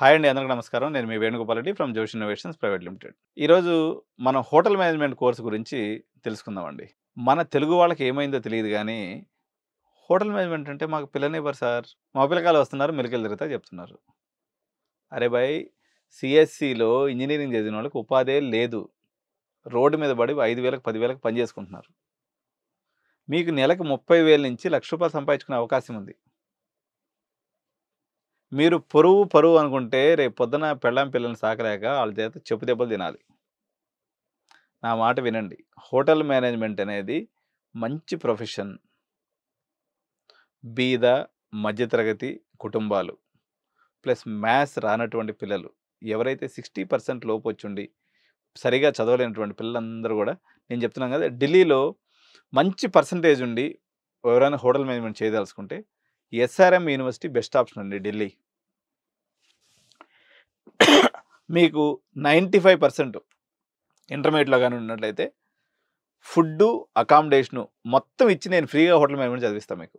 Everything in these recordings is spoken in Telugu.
హాయ్ అండి అందరికీ నమస్కారం నేను మీ Venugopal Reddy from Josh innovations private limited ఈరోజు మనం హోటల్ మేనేజ్మెంట్ కోర్సు గురించి తెలుసుకుందామండి మన తెలుగు వాళ్ళకి ఏమైందో తెలియదు కానీ హోటల్ మేనేజ్మెంట్ అంటే మాకు పిల్లనివ్వరు సార్ మా పిల్లకాయలు వస్తున్నారు మెలికలు తిరుగుతా చెప్తున్నారు అరే భాయ్ సిఎస్సిలో ఇంజనీరింగ్ చదివిన వాళ్ళకి ఉపాధి లేదు రోడ్డు మీద పడి ఐదు వేలకు పదివేలకు పని చేసుకుంటున్నారు మీకు నెలకు ముప్పై వేల నుంచి లక్ష రూపాయలు సంపాదించుకునే అవకాశం ఉంది మీరు పొరువు పరువు అనుకుంటే రేపు పొద్దున పెళ్ళాం పిల్లల్ని సాకలేక వాళ్ళ చేత చెప్పు దెబ్బలు తినాలి నా మాట వినండి హోటల్ మేనేజ్మెంట్ అనేది మంచి ప్రొఫెషన్ బీద మధ్యతరగతి కుటుంబాలు ప్లస్ మ్యాథ్స్ రానటువంటి పిల్లలు ఎవరైతే సిక్స్టీ పర్సెంట్ లోపు వచ్చుండి సరిగా చదవలేనటువంటి పిల్లలందరూ కూడా నేను చెప్తున్నాను కదా ఢిల్లీలో మంచి పర్సంటేజ్ ఉండి ఎవరైనా హోటల్ మేనేజ్మెంట్ చేయదలుచుకుంటే ఎస్ఆర్ఎం యూనివర్సిటీ బెస్ట్ ఆప్షన్ అండి ఢిల్లీ మీకు నైంటీ ఫైవ్ పర్సెంట్ ఇంటర్మీడియట్లో కానీ ఉన్నట్లయితే ఫుడ్డు అకామిడేషను మొత్తం ఇచ్చి నేను ఫ్రీగా హోటల్ మేనేజ్మెంట్ చదివిస్తాను మీకు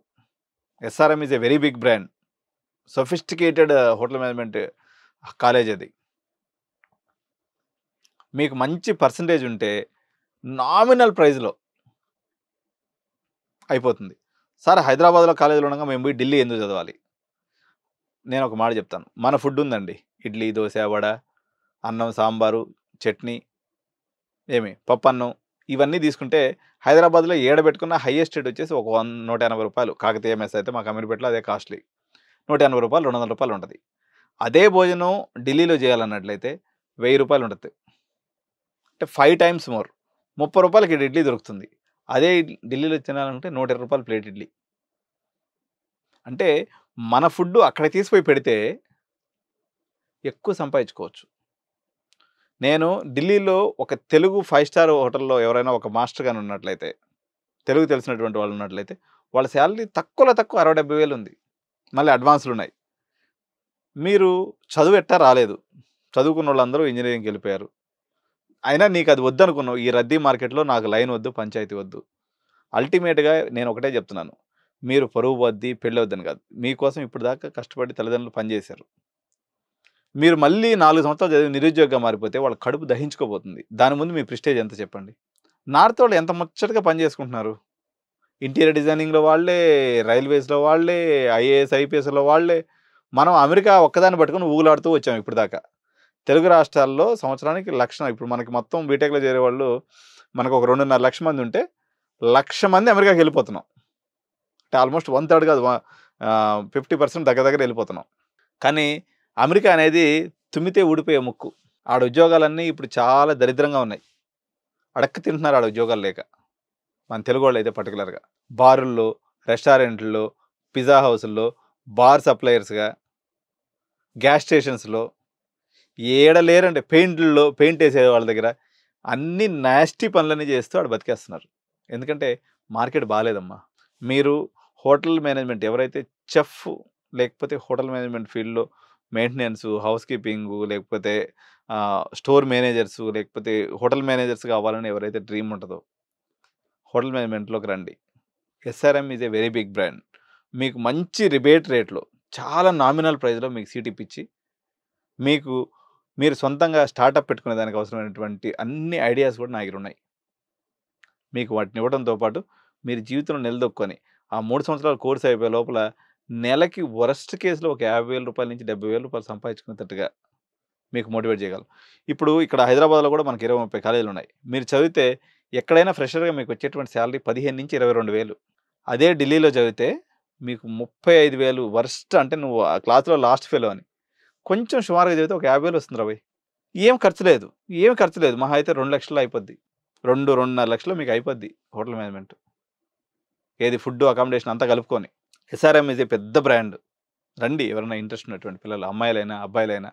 SRM is a very big brand sophisticated hotel management college అది మీకు మంచి పర్సంటేజ్ ఉంటే నామినల్ ప్రైజ్లో అయిపోతుంది సార్ హైదరాబాద్లో కాలేజీలో ఉండగా మేము పోయి ఢిల్లీ ఎందుకు చదవాలి నేను ఒక మాట చెప్తాను మన ఫుడ్ ఉందండి ఇడ్లీ దోశ వడ అన్నం సాంబారు చట్నీ ఏమి పప్పు అన్నం ఇవన్నీ తీసుకుంటే హైదరాబాద్లో ఏడబెట్టుకున్న హైయెస్ట్ రేట్ వచ్చేసి ఒక వన్ నూట ఎనభై రూపాయలు కాకతీయ మెస్ అయితే మా అమీర్పేటలో అదే కాస్ట్లీ నూట ఎనభై రూపాయలు రెండు వందల రూపాయలు ఉంటుంది అదే భోజనం ఢిల్లీలో చేయాలన్నట్లయితే వెయ్యి రూపాయలు ఉంటుంది అంటే ఫైవ్ టైమ్స్ మోర్ ముప్పై రూపాయలకి ఇడ్లీ దొరుకుతుంది అదే ఢిల్లీలో తినాలంటే నూట రూపాయలు ప్లేట్ ఇడ్లీ అంటే మన ఫుడ్ అక్కడ తీసిపోయి పెడితే ఎక్కువ సంపాదించుకోవచ్చు నేను ఢిల్లీలో ఒక తెలుగు ఫైవ్ స్టార్ హోటల్లో ఎవరైనా ఒక మాస్టర్ కానీ ఉన్నట్లయితే తెలుగు తెలిసినటువంటి వాళ్ళు ఉన్నట్లయితే వాళ్ళ శాలరీ తక్కువలో తక్కువ అరవై డెబ్బై వేలు ఉంది మళ్ళీ అడ్వాన్స్లు ఉన్నాయి మీరు చదువు ఎట్టా రాలేదు చదువుకున్న వాళ్ళందరూ ఇంజనీరింగ్కి వెళ్ళిపోయారు అయినా నీకు అది వద్దనుకున్నావు ఈ రద్దీ మార్కెట్లో నాకు లైన్ వద్దు పంచాయతీ వద్దు అల్టిమేట్గా నేను ఒకటే చెప్తున్నాను మీరు పరువు వద్ది పెళ్ళి వద్దని కాదు మీకోసం ఇప్పుడు దాకా కష్టపడి తల్లిదండ్రులు పనిచేశారు మీరు మళ్ళీ నాలుగు సంవత్సరాలు చదివి నిరుద్యోగంగా మారిపోతే వాళ్ళ కడుపు దహించుకోబోతుంది దాని ముందు మీ ప్రిస్టేజ్ ఎంత చెప్పండి నార్త్ వాళ్ళు ఎంత ముచ్చటగా పనిచేసుకుంటున్నారు ఇంటీరియర్ డిజైనింగ్లో వాళ్ళే రైల్వేస్లో వాళ్ళే ఐఏఎస్ ఐపీఎస్లో వాళ్ళే మనం అమెరికా ఒక్కదాన్ని పట్టుకుని ఊగులాడుతూ వచ్చాము ఇప్పుడు దాకా తెలుగు రాష్ట్రాల్లో సంవత్సరానికి లక్ష ఇప్పుడు మనకి మొత్తం బీటెక్లో చేరే వాళ్ళు మనకు ఒక రెండున్నర లక్ష మంది ఉంటే లక్ష మంది అమెరికాకి వెళ్ళిపోతున్నాం అంటే ఆల్మోస్ట్ వన్ థర్డ్ కాదు ఫిఫ్టీ పర్సెంట్ దగ్గర దగ్గర వెళ్ళిపోతున్నాం కానీ అమెరికా అనేది తుమ్మితే ఊడిపోయే ముక్కు ఆడ ఉద్యోగాలన్నీ ఇప్పుడు చాలా దరిద్రంగా ఉన్నాయి అడక్క తింటున్నారు ఆడ ఉద్యోగాలు లేక మన తెలుగు వాళ్ళు అయితే పర్టికులర్గా బారుల్లో రెస్టారెంట్లో పిజ్జా హౌస్ల్లో బార్ సప్లయర్స్గా గ్యాస్ స్టేషన్స్లో ఏడ లేరంటే పెయింట్లో పెయింట్ వేసే వాళ్ళ దగ్గర అన్ని నాస్టీ పనులన్నీ చేస్తూ వాడు బతికేస్తున్నారు ఎందుకంటే మార్కెట్ బాగాలేదమ్మా మీరు హోటల్ మేనేజ్మెంట్ ఎవరైతే చెఫ్ లేకపోతే హోటల్ మేనేజ్మెంట్ ఫీల్డ్లో మెయింటెనెన్స్ హౌస్ కీపింగ్ లేకపోతే స్టోర్ మేనేజర్స్ లేకపోతే హోటల్ మేనేజర్స్ కావాలని ఎవరైతే డ్రీమ్ ఉంటుందో హోటల్ మేనేజ్మెంట్లోకి రండి SRM is a very big brand మీకు మంచి రిబేట్ రేట్లో చాలా నామినల్ ప్రైస్లో మీకు సీట్ ఇప్పించి మీకు మీరు సొంతంగా స్టార్టప్ పెట్టుకునే దానికి అవసరమైనటువంటి అన్ని ఐడియాస్ కూడా నా దగ్గర ఉన్నాయి మీకు వాటిని ఇవ్వడంతో పాటు మీరు జీవితంలో నిలదొక్కొని ఆ మూడు సంవత్సరాలు కోర్సు అయిపోయే లోపల నెలకి వరస్ట్ కేసులో ఒక యాభై వేల రూపాయల నుంచి డెబ్బై వేల రూపాయలు సంపాదించుకునేటట్టుగా మీకు మోటివేట్ చేయగలం ఇప్పుడు ఇక్కడ హైదరాబాద్లో కూడా మనకి ఇరవై ముప్పై కాలేజీలు ఉన్నాయి మీరు చదివితే ఎక్కడైనా ఫ్రెషర్గా మీకు వచ్చేటువంటి శాలరీ పదిహేను నుంచి ఇరవై రెండు వేలు అదే ఢిల్లీలో చదివితే మీకు ముప్పై ఐదు వేలు వరస్ట్ అంటే నువ్వు ఆ క్లాస్లో లాస్ట్ ఫెయిల్ అని కొంచెం సుమారుగా చదివితే ఒక యాభై వేలు వస్తుంది రాబోయ్ ఏం ఖర్చు లేదు ఏం ఖర్చు లేదు మహా అయితే రెండు లక్షలు అయిపోద్ది రెండు రెండున్నర లక్షలు మీకు అయిపోద్ది హోటల్ మేనేజ్మెంట్ ఏది ఫుడ్ అకామిడేషన్ అంతా కలుపుకొని ఎస్ఆర్ఎం ఏ పెద్ద బ్రాండ్ రండి ఎవరైనా ఇంట్రెస్ట్ ఉన్నటువంటి పిల్లలు అమ్మాయిలైనా అబ్బాయిలైనా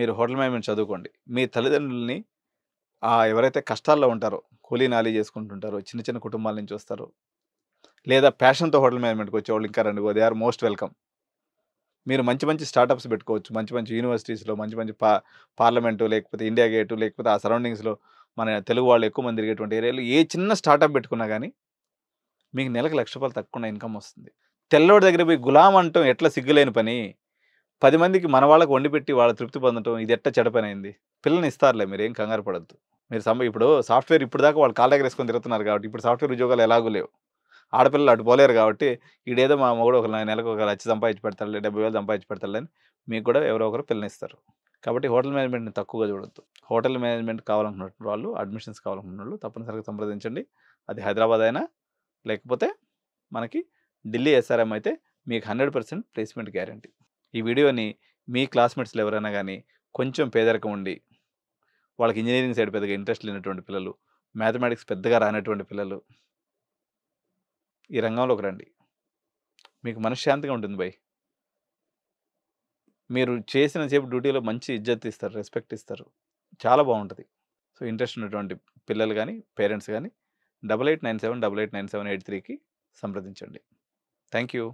మీరు హోటల్ మేనేజ్మెంట్ చదువుకోండి మీ తల్లిదండ్రులని ఎవరైతే కష్టాల్లో ఉంటారో కూలీ నాలీ చేసుకుంటుంటారో చిన్న చిన్న కుటుంబాల నుంచి వస్తారో లేదా ప్యాషన్తో హోటల్ మేనేజ్మెంట్కి వచ్చేవాళ్ళు ఇంకా రండి దే ఆర్ మోస్ట్ వెల్కమ్ మీరు మంచి మంచి స్టార్టప్స్ పెట్టుకోవచ్చు మంచి మంచి యూనివర్సిటీస్లో మంచి మంచి పా పార్లమెంటు లేకపోతే ఇండియా గేటు లేకపోతే ఆ సరౌండింగ్స్లో మన తెలుగు వాళ్ళు ఎక్కువ మంది తిరిగేటువంటి ఏరియాలో ఏ చిన్న స్టార్టప్ పెట్టుకున్నా కానీ మీకు నెలకు లక్ష రూపాయలు తక్కువ ఇన్కమ్ వస్తుంది తెల్లోడి దగ్గర పోయి గులాం అంటాం ఎట్లా సిగ్గులేని పని పది మందికి మన వాళ్ళకు వండి పెట్టి వాళ్ళ తృప్తి పొందటం ఇది ఎట్ట చెడ పని అయింది పిల్లల్ని ఇస్తారులే మీరు ఏం కంగారు పడద్దు మీరు సమ ఇప్పుడు సాఫ్ట్వేర్ ఇప్పుడు దాకా వాళ్ళు కాళ్ళ దగ్గర వేసుకొని తిరుగుతున్నారు కాబట్టి ఇప్పుడు సాఫ్ట్వేర్ ఉద్యోగాలు ఎలాగూ లేవు ఆడపిల్లలు అటు పోలేరు కాబట్టి ఈడేదో మా మొగుడు ఒక నెలకు ఒక లక్ష సంపాదించి పెడతాడు డెబ్బై వేలు సంపాదించి పెడతాడు మీకు కూడా ఎవరో ఒకరు పిల్లనిస్తారు కాబట్టి హోటల్ మేనేజ్మెంట్ని తక్కువగా చూడొద్దు హోటల్ మేనేజ్మెంట్ కావాలనుకున్న వాళ్ళు అడ్మిషన్స్ కావాలనుకున్న వాళ్ళు తప్పనిసరిగా సంప్రదించండి అది హైదరాబాద్ అయినా లేకపోతే మనకి ఢిల్లీ ఎస్ఆర్ఎం అయితే మీకు హండ్రెడ్ పర్సెంట్ ప్లేస్మెంట్ గ్యారంటీ ఈ వీడియోని మీ క్లాస్మేట్స్లో ఎవరైనా కానీ కొంచెం పేదరికం ఉండి వాళ్ళకి ఇంజనీరింగ్ సైడ్ పెద్దగా ఇంట్రెస్ట్ లేనటువంటి పిల్లలు మ్యాథమెటిక్స్ పెద్దగా రానటువంటి పిల్లలు ఈ రంగంలోకి రండి మీకు మనశ్శాంతిగా ఉంటుంది భయ్ మీరు చేసిన సేపు డ్యూటీలో మంచి ఇజ్జత్ ఇస్తారు రెస్పెక్ట్ ఇస్తారు చాలా బాగుంటుంది సో ఇంట్రెస్ట్ ఉన్నటువంటి పిల్లలు కానీ పేరెంట్స్ కానీ double eight nine seven double eight nine seven eight త్రీకి సంప్రదించండి థ్యాంక్ యూ